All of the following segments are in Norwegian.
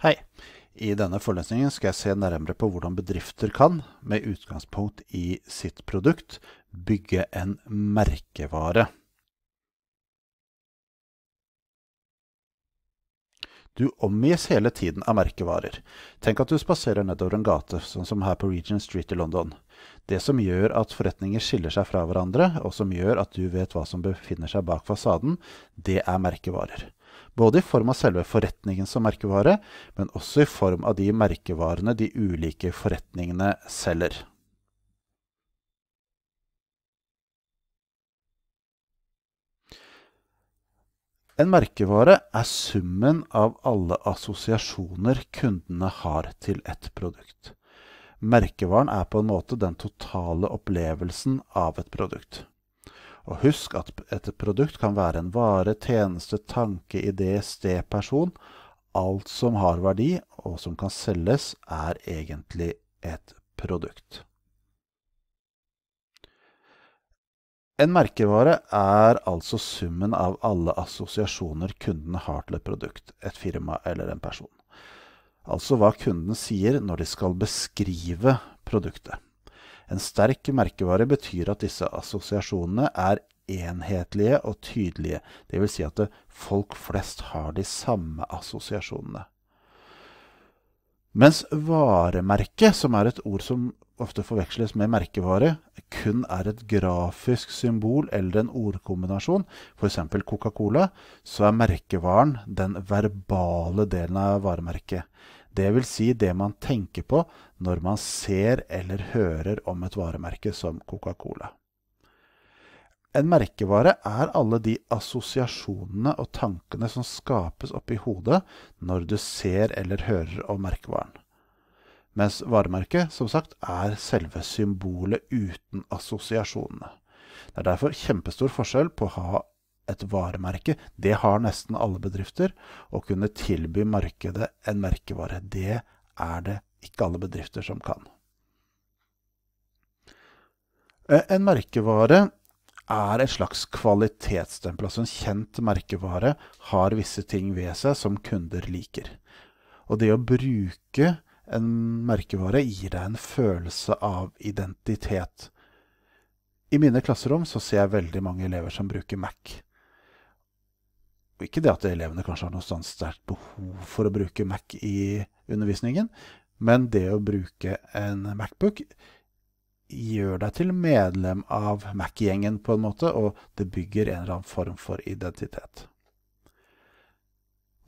Hei! I denne forelesningen skal jeg se nærmere på hvordan bedrifter kan, med utgangspunkt i sitt produkt, bygge en merkevare. Du omgis hele tiden av merkevarer. Tenk at du spaserer nedover en gate, sånn som her på Regent Street i London. Det som gjør at forretninger skiller seg fra hverandre, og som gjør at du vet hva som befinner seg bak fasaden, det er merkevarer. Både i form av selve forretningen som merkevare, men også i form av de merkevarene de ulike forretningene selger. En merkevare er summen av alle assosiasjoner kundene har til et produkt. Merkevaren er på en måte den totale opplevelsen av et produkt. Og husk at et produkt kan være en vare, tjeneste, tanke, idé, sted, person. Alt som har verdi, og som kan selges, er egentlig et produkt. En merkevare er altså summen av alle assosiasjoner kunden har til et produkt, et firma eller en person. Altså hva kunden sier når de skal beskrive produktet. En sterk merkevare betyr at disse assosiasjonene er enhetlige og tydelige, dvs. Si at folk flest har de samme assosiasjonene. Mens varemerke, som er et ord som ofte forveksles med merkevare, kun er et grafisk symbol eller en ordkombinasjon, f.eks. Coca-Cola, så er merkevaren den verbale delen av varemerket. Det vil si det man tenker på når man ser eller hører om et varemerke som Coca-Cola. En merkevare er alle de assosiasjonene og tankene som skapes oppi hodet når du ser eller hører om merkevaren. Mens varemerket, som sagt, er selve symbolet uten assosiasjonene. Det er derfor kjempestor forskjell på å ha et varemerke. Det har nesten alle bedrifter. Å kunne tilby markedet en merkevare. Det er det ikke alle bedrifter som kan. Eh, en merkevare er et slags kvalitetsstempel. Altså en kjent merkevare har visse ting ved seg som kunder liker. Og det å bruke en merkevare gir deg en følelse av identitet. I mine klasserom så ser jeg veldig mange elever som bruker Mac ikke det at elevene kanskje har noe sånn sterkt behov for å bruke Mac i undervisningen, men det å bruke en Macbook gjør deg til medlem av Mac-gjengen på en måte, og det bygger en eller annen form for identitet.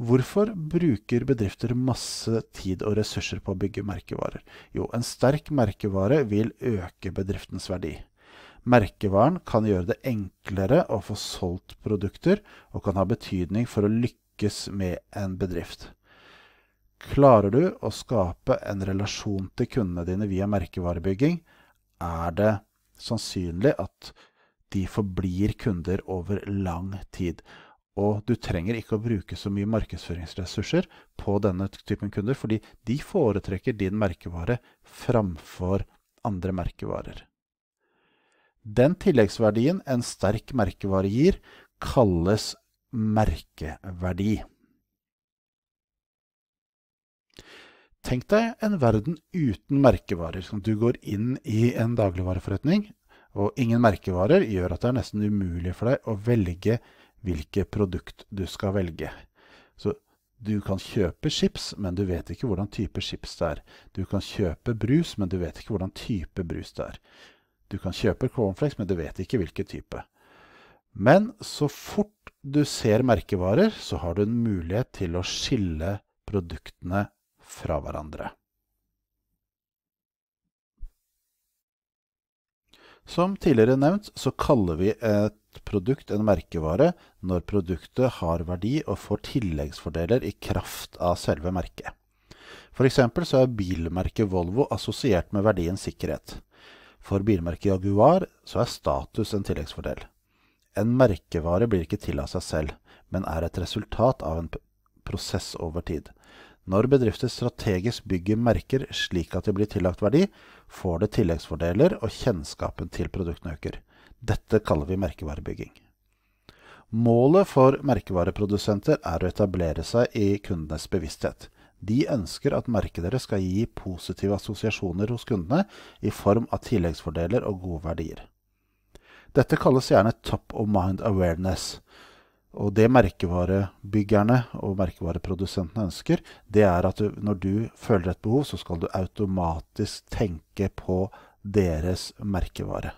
Hvorfor bruker bedrifter masse tid og ressurser på å bygge merkevarer? Jo, en sterk merkevare vil øke bedriftens verdi. Merkevaren kan gjøre det enklere å få solgt produkter, og kan ha betydning for å lykkes med en bedrift. Klarer du å skape en relasjon til kundene dine via merkevarebygging, er det sannsynlig at de forblir kunder over lang tid. Og du trenger ikke å bruke så mye markedsføringsressurser på denne typen kunder, fordi de foretrekker din merkevare framfor andre merkevarer. Den tilleggsverdien en sterk merkevare gir, kalles merkeverdi. Tenk deg en verden uten merkevarer. Du går inn i en dagligvareforretning, og ingen merkevarer gjør at det er nesten umulig for deg å velge hvilket produkt du skal velge. Så du kan kjøpe chips, men du vet ikke hvordan type chips det er. Du kan kjøpe brus, men du vet ikke hvordan type brus det er. Du kan kjøpe cornflakes, men du vet ikke hvilken type. Men så fort du ser merkevarer, så har du en mulighet til å skille produktene fra hverandre. Som tidligere nevnt, så kaller vi et produkt en merkevare når produktet har verdi og får tilleggsfordeler i kraft av selve merket. For eksempel er bilmerket Volvo assosiert med verdien sikkerhet. For bilmerket Jaguar så er status en tilleggsfordel. En merkevare blir ikke til av seg selv, men er et resultat av en prosess over tid. Når bedrifter strategisk bygger merker slik at de blir tillagt verdi, får det tilleggsfordeler og kjennskapen til produktene øker. Dette kaller vi merkevarebygging. Målet for merkevareprodusenter er å etablere seg i kundenes bevissthet. De ønsker at merket markedene skal gi positive assosiasjoner hos kundene i form av tilleggsfordeler og gode verdier. Dette kalles gjerne top of mind awareness. Og det merkevarebyggerne og merkevareprodusentene ønsker, det er at du, når du føler et behov, så skal du automatisk tenke på deres merkevare.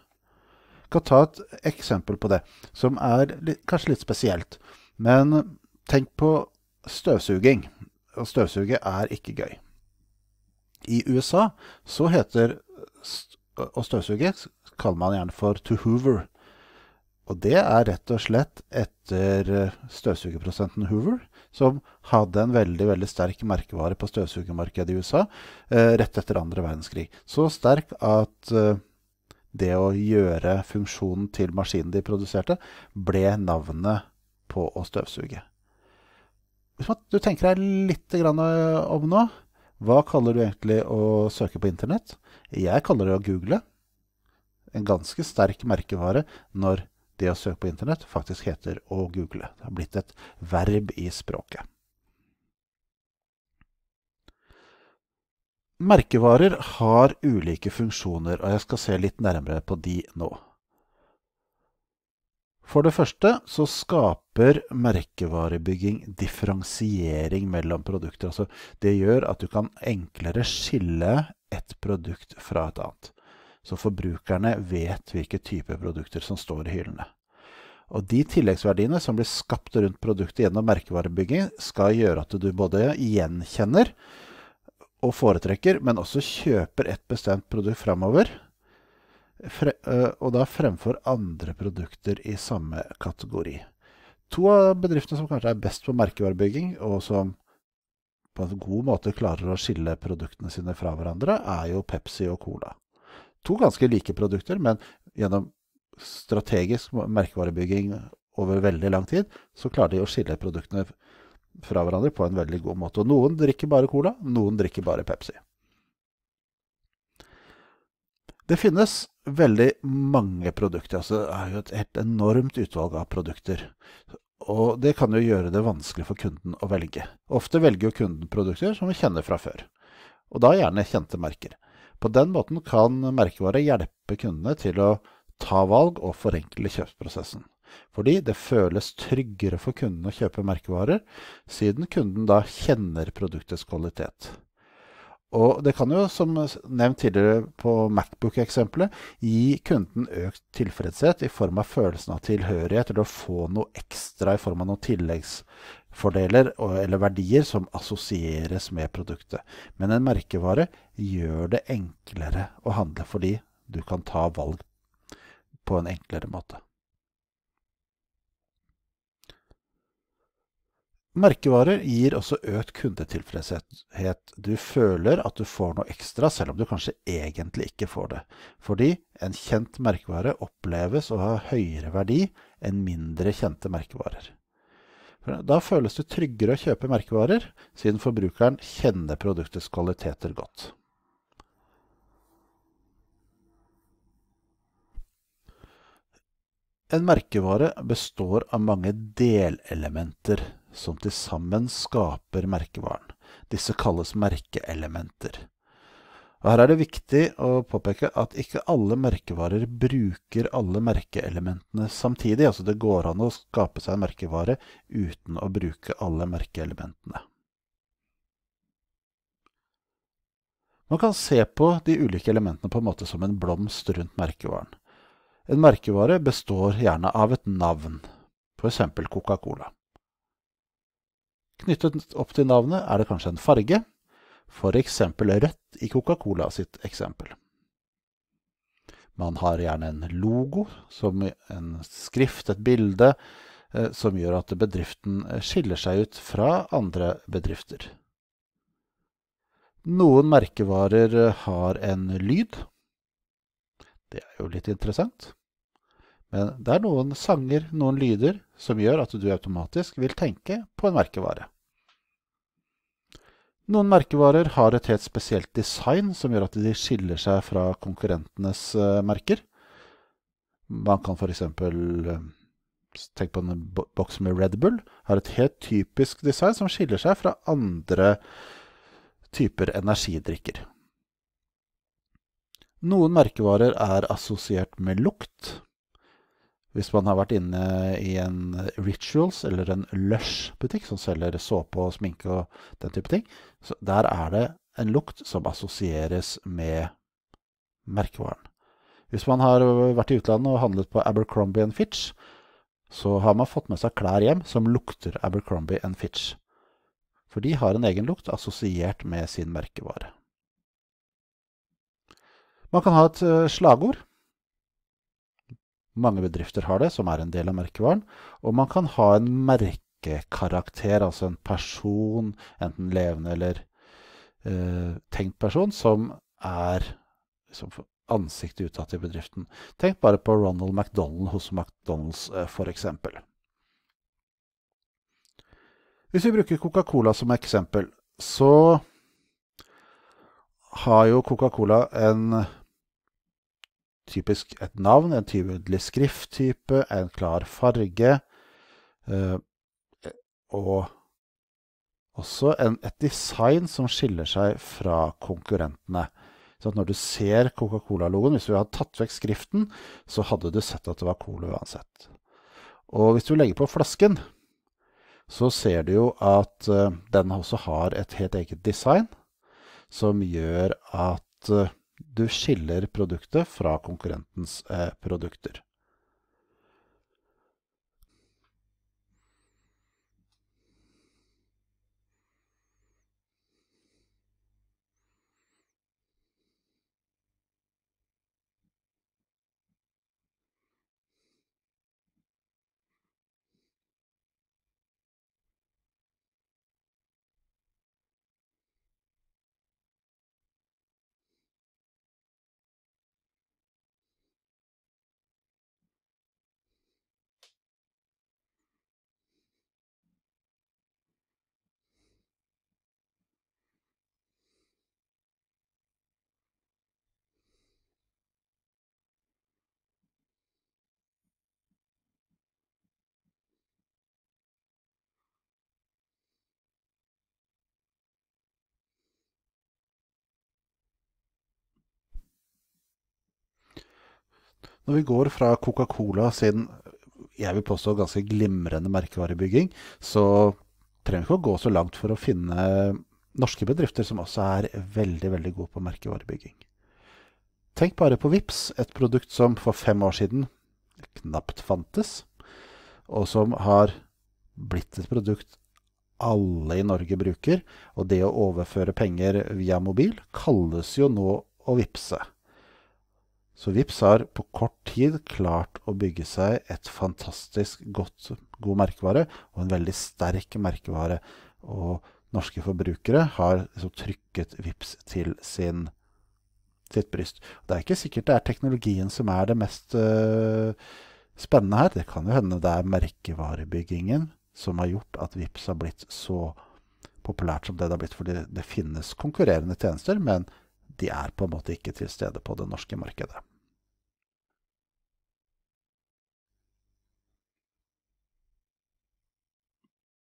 Jeg kan ta et eksempel på det, som er litt, kanskje litt spesielt. Men tenk på støvsuging å støvsuge er ikke gøy. I USA så heter å støvsuge kaller man gjerne for to hoover. Og det er rett og slett etter eh, støvsugerprosenten Hoover, som hadde en veldig veldig sterk merkevare på støvsugermarkedet i USA eh, rett etter andre verdenskrig. Så sterk at eh, det å gjøre funksjonen til maskinen de produserte, ble navnet på å støvsuge. Hvis du tenker deg litt eh, om nå, hva kaller du egentlig å søke på internett? Jeg kaller det å google. En ganske sterk merkevare når det å søke på internett faktisk heter å google. Det har blitt et verb i språket. Merkevarer har ulike funksjoner, og jeg skal se litt nærmere på de nå. For det første så skaper merkevarebygging differensiering mellom produkter. Altså det gjør at du kan enklere skille et produkt fra et annet. Så forbrukerne vet hvilke typer produkter som står i hyllene. Og de tilleggsverdiene som blir skapt rundt produktet gjennom merkevarebygging, skal gjøre at du både gjenkjenner og foretrekker, men også kjøper et bestemt produkt framover Fre og da fremfor andre produkter i samme kategori. To av bedriftene som kanskje er best på merkevarebygging, og som på en god måte klarer å skille produktene sine fra hverandre, er jo Pepsi og Cola. To ganske like produkter, men gjennom strategisk merkevarebygging over veldig lang tid, så klarer de å skille produktene fra hverandre på en veldig god måte. Og noen drikker bare Cola, noen drikker bare Pepsi. Det finnes veldig mange produkter. altså Det er jo et helt enormt utvalg av produkter. Og det kan jo gjøre det vanskelig for kunden å velge. Ofte velger jo kunden produkter som vi kjenner fra før, og da gjerne kjente merker. På den måten kan merkevare hjelpe kundene til å ta valg og forenkle kjøpsprosessen. Fordi det føles tryggere for kunden å kjøpe merkevarer, siden kunden da kjenner produktets kvalitet. Og det kan jo, som nevnt tidligere på Macbook-eksempelet, gi kunden økt tilfredshet i form av følelsen av tilhørighet, eller å få noe ekstra i form av noen tilleggsfordeler eller verdier som assosieres med produktet. Men en merkevare gjør det enklere å handle, fordi du kan ta valg på en enklere måte. Merkevarer gir også økt kundetilfredshet. Du føler at du får noe ekstra, selv om du kanskje egentlig ikke får det. Fordi en kjent merkevare oppleves å ha høyere verdi enn mindre kjente merkevarer. Da føles det tryggere å kjøpe merkevarer, siden forbrukeren kjenner produktets kvaliteter godt. En merkevare består av mange delelementer som til sammen skaper merkevaren. Disse kalles merkeelementer. Og Her er det viktig å påpeke at ikke alle merkevarer bruker alle merkeelementene samtidig. Altså det går an å skape seg en merkevare uten å bruke alle merkeelementene. Man kan se på de ulike elementene på en måte som en blomst rundt merkevaren. En merkevare består gjerne av et navn, f.eks. Coca-Cola. Knyttet opp til navnet er det kanskje en farge, f.eks. rødt i Coca-Cola sitt eksempel. Man har gjerne en logo, som en skrift, et bilde, eh, som gjør at bedriften skiller seg ut fra andre bedrifter. Noen merkevarer har en lyd. Det er jo litt interessant. Men det er noen sanger, noen lyder, som gjør at du automatisk vil tenke på en merkevare. Noen merkevarer har et helt spesielt design som gjør at de skiller seg fra konkurrentenes eh, merker. Man kan f.eks. Eh, tenke på en boks med Red Bull. Har et helt typisk design som skiller seg fra andre typer energidrikker. Noen merkevarer er assosiert med lukt. Hvis man har vært inne i en Rituals eller en Lush-butikk som selger såpe og sminke og den type ting, så der er det en lukt som assosieres med merkevaren. Hvis man har vært i utlandet og handlet på Abercrombie Fitch, så har man fått med seg klær hjem som lukter Abercrombie Fitch. For de har en egen lukt assosiert med sin merkevare. Man kan ha et eh, slagord. Mange bedrifter har det, som er en del av merkevaren. Og man kan ha en merkekarakter, altså en person, enten levende eller eh, tenkt person, som er liksom, ansiktet utad i bedriften. Tenk bare på Ronald McDonald hos McDonald's, eh, f.eks. Hvis vi bruker Coca-Cola som eksempel, så har jo Coca-Cola en typisk et navn, en tydelig skrifttype, en klar farge. Eh, og også en, et design som skiller seg fra konkurrentene. Så når du ser Coca-Cola-logoen, hvis du hadde tatt vekk skriften, så hadde du sett at det var Cola uansett. Og hvis du legger på flasken, så ser du jo at eh, den også har et helt eget design, som gjør at eh, du skiller produktet fra konkurrentens eh, produkter. Når vi går fra Coca-Cola sin jeg vil påstå ganske glimrende merkevarebygging, så trenger vi ikke å gå så langt for å finne norske bedrifter som også er veldig, veldig gode på merkevarebygging. Tenk bare på VIPS, et produkt som for fem år siden knapt fantes, og som har blitt et produkt alle i Norge bruker. Og det å overføre penger via mobil kalles jo nå å vippse. Så Vips har på kort tid klart å bygge seg et fantastisk godt, god merkevare, og en veldig sterk merkevare. Og norske forbrukere har liksom trykket Vips til sin, sitt bryst. Det er ikke sikkert det er teknologien som er det mest øh, spennende her. Det kan jo hende det er merkevarebyggingen som har gjort at Vips har blitt så populært som det det har blitt, fordi det finnes konkurrerende tjenester, men de er på en måte ikke til stede på det norske markedet.